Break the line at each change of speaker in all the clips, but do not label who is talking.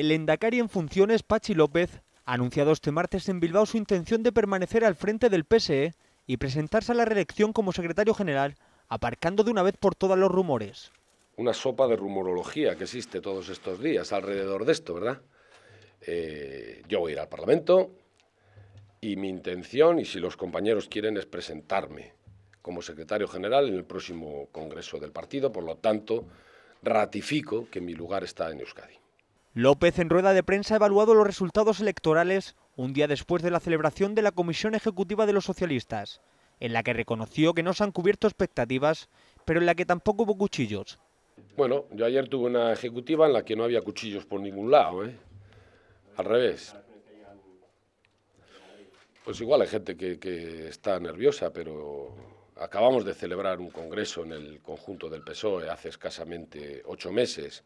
El Endacari en funciones, Pachi López, ha anunciado este martes en Bilbao su intención de permanecer al frente del PSE y presentarse a la reelección como secretario general, aparcando de una vez por todas los rumores.
Una sopa de rumorología que existe todos estos días alrededor de esto, ¿verdad? Eh, yo voy a ir al Parlamento y mi intención, y si los compañeros quieren, es presentarme como secretario general en el próximo Congreso del Partido. Por lo tanto, ratifico que mi lugar está en Euskadi.
López en rueda de prensa ha evaluado los resultados electorales un día después de la celebración de la Comisión Ejecutiva de los Socialistas, en la que reconoció que no se han cubierto expectativas, pero en la que tampoco hubo cuchillos.
Bueno, yo ayer tuve una ejecutiva en la que no había cuchillos por ningún lado, ¿eh? Al revés. Pues igual hay gente que está nerviosa, pero acabamos de celebrar un congreso en el conjunto del PSOE hace escasamente ocho meses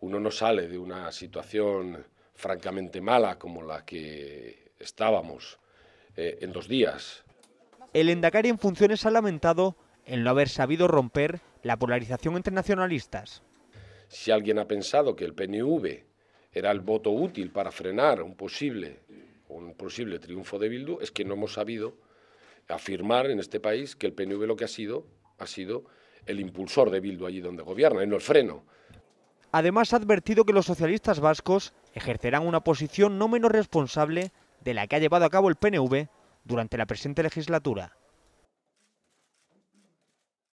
uno no sale de una situación francamente mala como la que estábamos eh, en dos días.
El Endacari en funciones ha lamentado el no haber sabido romper la polarización entre nacionalistas.
Si alguien ha pensado que el PNV era el voto útil para frenar un posible, un posible triunfo de Bildu, es que no hemos sabido afirmar en este país que el PNV lo que ha sido, ha sido el impulsor de Bildu allí donde gobierna, y no el freno.
Además, ha advertido que los socialistas vascos ejercerán una posición no menos responsable de la que ha llevado a cabo el PNV durante la presente legislatura.